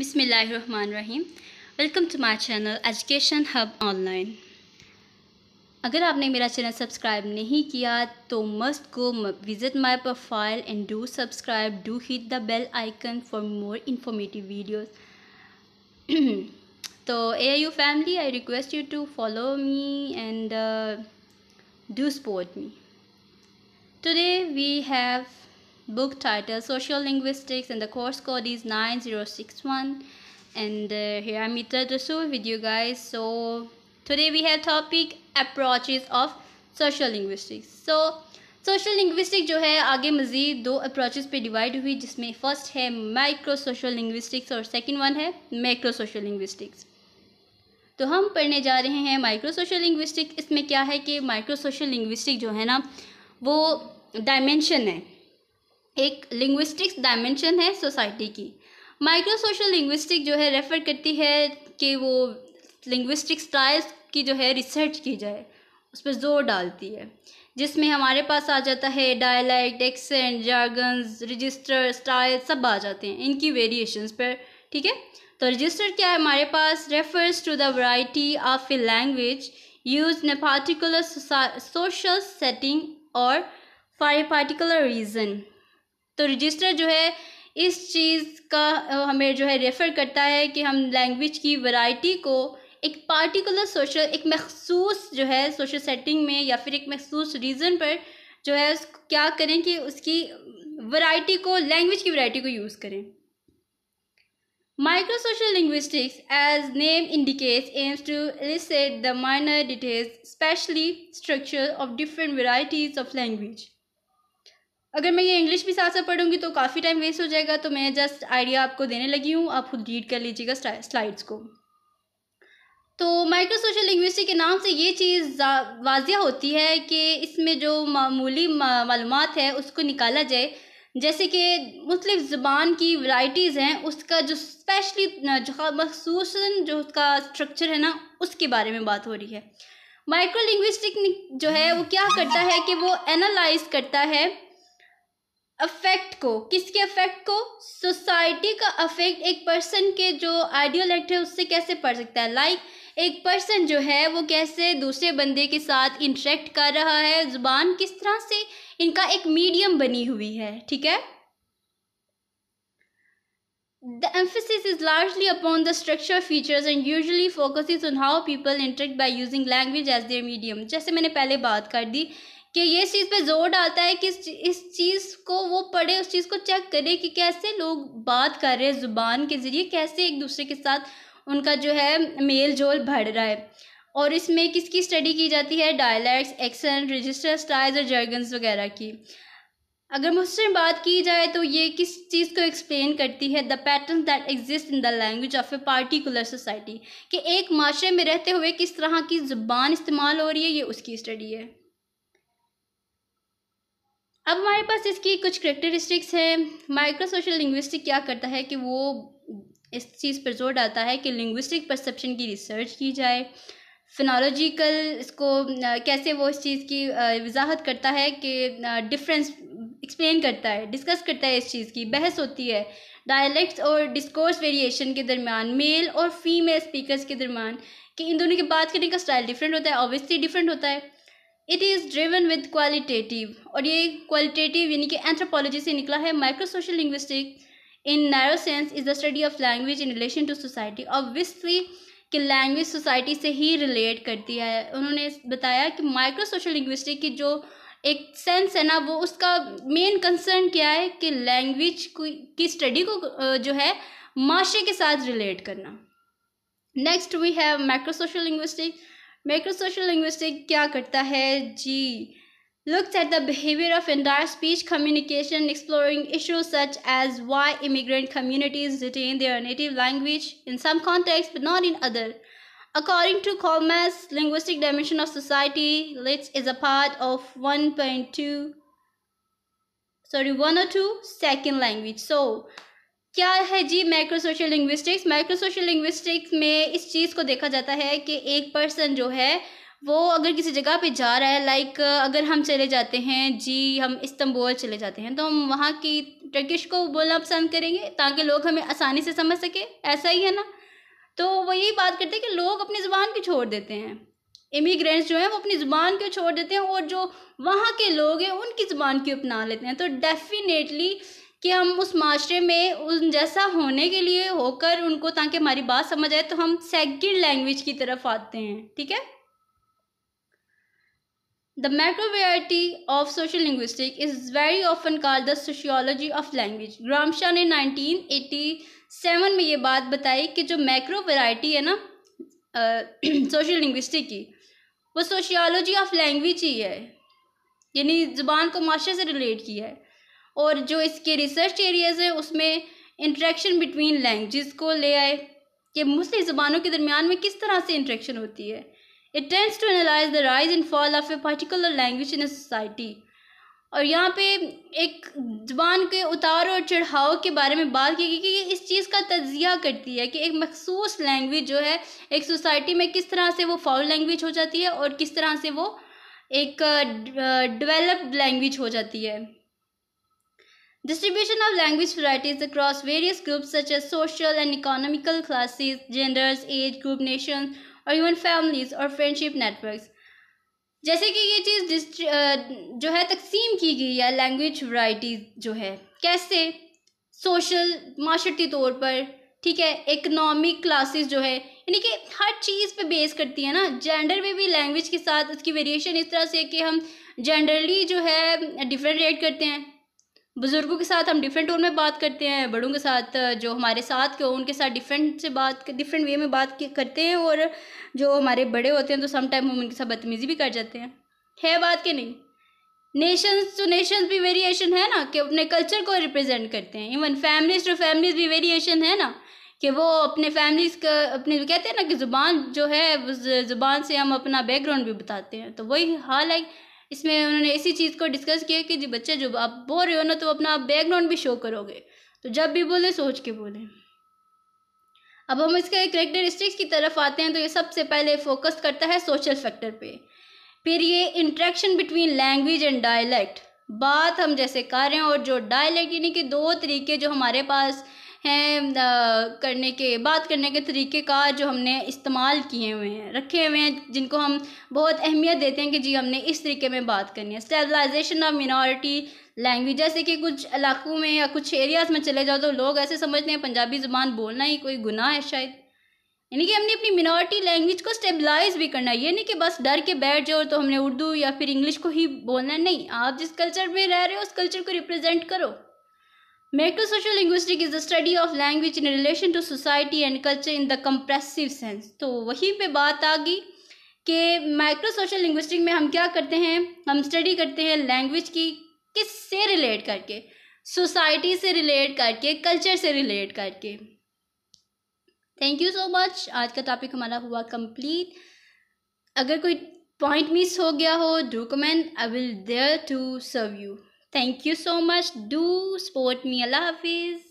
बिसमीम welcome to my channel education hub online अगर आपने मेरा चैनल सब्सक्राइब नहीं किया तो must go visit my profile and do subscribe do hit the bell icon for more informative videos to a you family I request you to follow me and do support me today we have book title Social Linguistics and the course code is 9061 and uh, here I'm Mitra Rasul with you guys so today we have topic approaches of social linguistics so social linguistic जो है आगे मज़ीद दो approaches पे divide हुई जिसमें first है micro social linguistics और सेकंड वन है मैक्रो सोशल लिंग्विस्टिक्स तो हम पढ़ने जा रहे हैं माइक्रो सोशल लिंग्विस्टिक इसमें क्या है कि माइक्रो सोशल लिंग्विस्टिक जो है ना वो डायमेंशन है एक लिंग्विस्टिक्स डायमेंशन है सोसाइटी की माइक्रो सोशल लिंग्विस्टिक जो है रेफर करती है कि वो लिंग्विस्टिक स्टाइल्स की जो है रिसर्च की जाए उस पर जोर डालती है जिसमें हमारे पास आ जाता है dialect accent jargons register style सब आ जाते हैं इनकी वेरिएशंस पर ठीक है तो रजिस्टर क्या है हमारे पास refers to the variety of a language use in particular social setting और फॉर ए पार्टिकुलर रीज़न तो रजिस्टर जो है इस चीज़ का हमें जो है रेफ़र करता है कि हम लैंग्वेज की वैरायटी को एक पार्टिकुलर सोशल एक मखसूस जो है सोशल सेटिंग में या फिर एक मखसूस रीज़न पर जो है उस क्या करें कि उसकी वैरायटी को लैंग्वेज की वैरायटी को यूज़ करें micro social linguistics as name indicates aims to elicit the minor details specially structure of different varieties of language अगर मैं ये इंग्लिश भी साथ साथ पढ़ूंगी तो काफ़ी टाइम वेस्ट हो जाएगा तो मैं जस्ट आइडिया आपको देने लगी हूँ आप खुद रीड कर लीजिएगा स्लाइड्स को तो माइक्रो सोशल लिंग्विस्टिक के नाम से ये चीज़ वाजिया होती है कि इसमें जो मामूली मालूम है उसको निकाला जाए जैसे कि मुख्तलिफ ज़बान की वाइटीज़ हैं उसका जो स्पेशली जो मखसूस जो उसका स्ट्रक्चर है ना उसके बारे में बात हो रही है माइक्रो लिंग्विस्टिक जो है वो क्या करता है कि वो एनालाइज करता है अफेक्ट को किसके अफेक्ट को सोसाइटी का अफेक्ट एक पर्सन के जो आइडियल एक्ट है उससे कैसे पड़ सकता है लाइक like, एक पर्सन जो है वो कैसे दूसरे बंदे के साथ इंटरेक्ट कर रहा है ज़ुबान किस तरह से इनका एक मीडियम बनी हुई है ठीक है The is largely upon the structure features and usually focus is on how people interact by using language as their medium जैसे मैंने पहले बात कर दी कि ये इस चीज़ पे जोर डालता है कि इस, चीज़ को वो पढ़े उस चीज़ को चेक करे कि कैसे लोग बात कर रहे हैं ज़ुबान के ज़रिए कैसे एक दूसरे के साथ उनका जो है मेल जोल बढ़ रहा है और इसमें किसकी स्टडी की जाती है डायलैक्ट्स एक्सेंट रजिस्टर स्टाइल्स और जर्गन्स वगैरह की अगर मुझसे बात की जाए तो ये किस चीज़ को एक्सप्लेन करती है the pattern that exist in the language of a particular society कि एक माशरे में रहते हुए किस तरह की ज़ुबान इस्तेमाल हो रही है ये उसकी स्टडी है अब हमारे पास इसकी कुछ करेक्टरिस्टिक्स हैं माइक्रो सोशल लिंग्विस्टिक क्या करता है कि वो इस चीज़ पर जोर डालता है कि लिंग्विस्टिक परसेप्शन की रिसर्च की जाए फिनोलॉजिकल इसको कैसे वो इस चीज़ की वजाहत करता है कि डिफरेंस एक्सप्लेन करता है डिस्कस करता है इस चीज़ की बहस होती है डायलैक्ट्स और डिस्कोर्स वेरिएशन के दरमियान मेल और फीमेल स्पीकर्स के दरमियान कि इन दोनों के बात करने का स्टाइल डिफरेंट होता है ऑब्वियसली डिफरेंट होता है it is driven with qualitative और ये क्वालिटेटिव यानी कि एंथ्रोपोलॉजी से निकला है micro social linguistic in narrow sense is the study of language in relation to society obviously कि लैंग्वेज सोसाइटी से ही रिलेट करती है उन्होंने बताया कि माइक्रो सोशल लिंग्विस्टिक की जो एक सेंस है ना वो उसका मेन कंसर्न क्या है कि लैंग्वेज की स्टडी को जो है माशे के साथ रिलेट करना next we have micro social linguistic Microsocial linguistics linguistic क्या करता है जी looks at the behavior of entire speech communication exploring issues such as why immigrant communities retain their native language in some contexts but not in other according to colmas linguistic dimension of society lit is a part of 1.2 sorry 102 second language so क्या है जी micro social linguistics micro social linguistics में इस चीज़ को देखा जाता है कि एक पर्सन जो है वो अगर किसी जगह पे जा रहा है लाइक अगर हम चले जाते हैं जी हम इस्तंबुल चले जाते हैं तो हम वहाँ की टर्किश को बोलना पसंद करेंगे ताकि लोग हमें आसानी से समझ सके ऐसा ही है ना तो वो यही बात करते हैं कि लोग अपनी ज़ुबान को छोड़ देते हैं इमिग्रेंट्स जो हैं वो अपनी ज़ुबान को छोड़ देते हैं और जो वहाँ के लोग हैं उनकी ज़ुबान की अपना लेते हैं तो डेफिनेटली कि हम उस माशरे में उन जैसा होने के लिए होकर उनको ताकि हमारी बात समझ आए तो हम सेकेंड लैंग्वेज की तरफ आते हैं ठीक है the macro of social linguistic is very often often the sociology of language language. Shah ने 1987 में ये बात बताई कि जो मैक्रो वेराइटी है ना सोशल लिंग्विस्टिक की वो सोशियोलॉजी ऑफ लैंग्वेज ही है यानी ज़ुबान को माशरे से रिलेट किया है और जो इसके रिसर्च एरियाज़ है उसमें इंट्रैक्शन बिटवीन लैंग्वेज को ले आए कि मुस्लिम ज़बानों के दरमियान में किस तरह से इंट्रैक्शन होती है it tends to analyse the rise and fall of a particular language in a society और यहाँ पे एक ज़बान के उतार और चढ़ाव के बारे में बात की गई कि इस चीज़ का तजिया करती है कि एक मखसूस लैंग्वेज जो है एक सोसाइटी में किस तरह से वो फाउल लैंग्वेज हो जाती है और किस तरह से वो एक डेवलप्ड लैंग्वेज हो जाती है Distribution of language varieties across various groups such as social and economical classes, genders, age group, nations, और even फैमिलीज और फ्रेंडशिप networks. जैसे कि ये चीज़ जो है तकसीम की गई है लैंग्वेज वराइटीज जो है कैसे सोशल माशर्ती तौर पर ठीक है इकनॉमिक क्लासेस जो है यानी कि हर चीज़ पे बेस करती है ना जेंडर में भी लैंग्वेज के साथ उसकी वेरिएशन इस तरह से कि हम जेंडरली जो है डिफरेंट रेट करते हैं बुज़ुर्गों के साथ हम डिफरेंट टोन में बात करते हैं बड़ों के साथ जो हमारे साथ के उनके साथ डिफरेंट से बात डिफरेंट वे में बात करते हैं और जो हमारे बड़े होते हैं तो समटाइम हम उनके साथ बदतमीज़ी भी कर जाते हैं है बात के नहीं नेशंस टू नेशंस भी वेरिएशन है ना कि अपने कल्चर को रिप्रेजेंट करते हैं इवन फैमिलीज टू फैमिलीज भी वेरिएशन है ना कि वो अपने फैमिलीज का अपने कहते हैं ना कि ज़ुबान जो है उस ज़ुबान से हम अपना बैकग्राउंड भी बताते हैं तो वही हाल है इसमें उन्होंने इसी चीज़ को डिस्कस किया कि जी बच्चे जब आप बोल रहे हो ना तो अपना बैकग्राउंड भी शो करोगे तो जब भी बोले सोच के बोले अब हम इसके करेक्टरिस्टिक्स की तरफ आते हैं तो ये सबसे पहले फोकस करता है सोशल फैक्टर पे फिर ये interaction between language and dialect बात हम जैसे कर रहे हैं और जो डायलैक्ट यानी कि दो तरीके जो हमारे पास हैं करने के बात करने के तरीके का जो हमने इस्तेमाल किए हुए हैं रखे हुए हैं जिनको हम बहुत अहमियत देते हैं कि जी हमने इस तरीके में बात करनी है स्टेबलाइजेशन ऑफ मिनॉरिटी लैंग्वेज जैसे कि कुछ इलाकों में या कुछ एरियाज़ में चले जाओ तो लोग ऐसे समझते हैं पंजाबी ज़ुबान बोलना ही कोई गुनाह है शायद यानी कि हमने अपनी मिनॉरिटी लैंग्वेज को स्टेबलाइज भी करना है ये नहीं कि बस डर के बैठ जाओ तो हमने उर्दू या फिर इंग्लिश को ही बोलना नहीं आप जिस कल्चर में रह रहे हो उस कल्चर को रिप्रेजेंट करो Macrosocial linguistic is the study of language in relation to society and culture in the comprehensive sense तो वहीं पे बात आ गई कि माइक्रो सोशल लिंग्विस्टिक में हम क्या करते हैं हम स्टडी करते हैं लैंग्वेज की किस से रिलेट करके सोसाइटी से रिलेट करके कल्चर से रिलेट करके थैंक यू सो मच आज का टॉपिक हमारा हुआ कंप्लीट अगर कोई पॉइंट मिस हो गया हो do comment I will there to serve you Thank you so much. Do support me. a lot, please.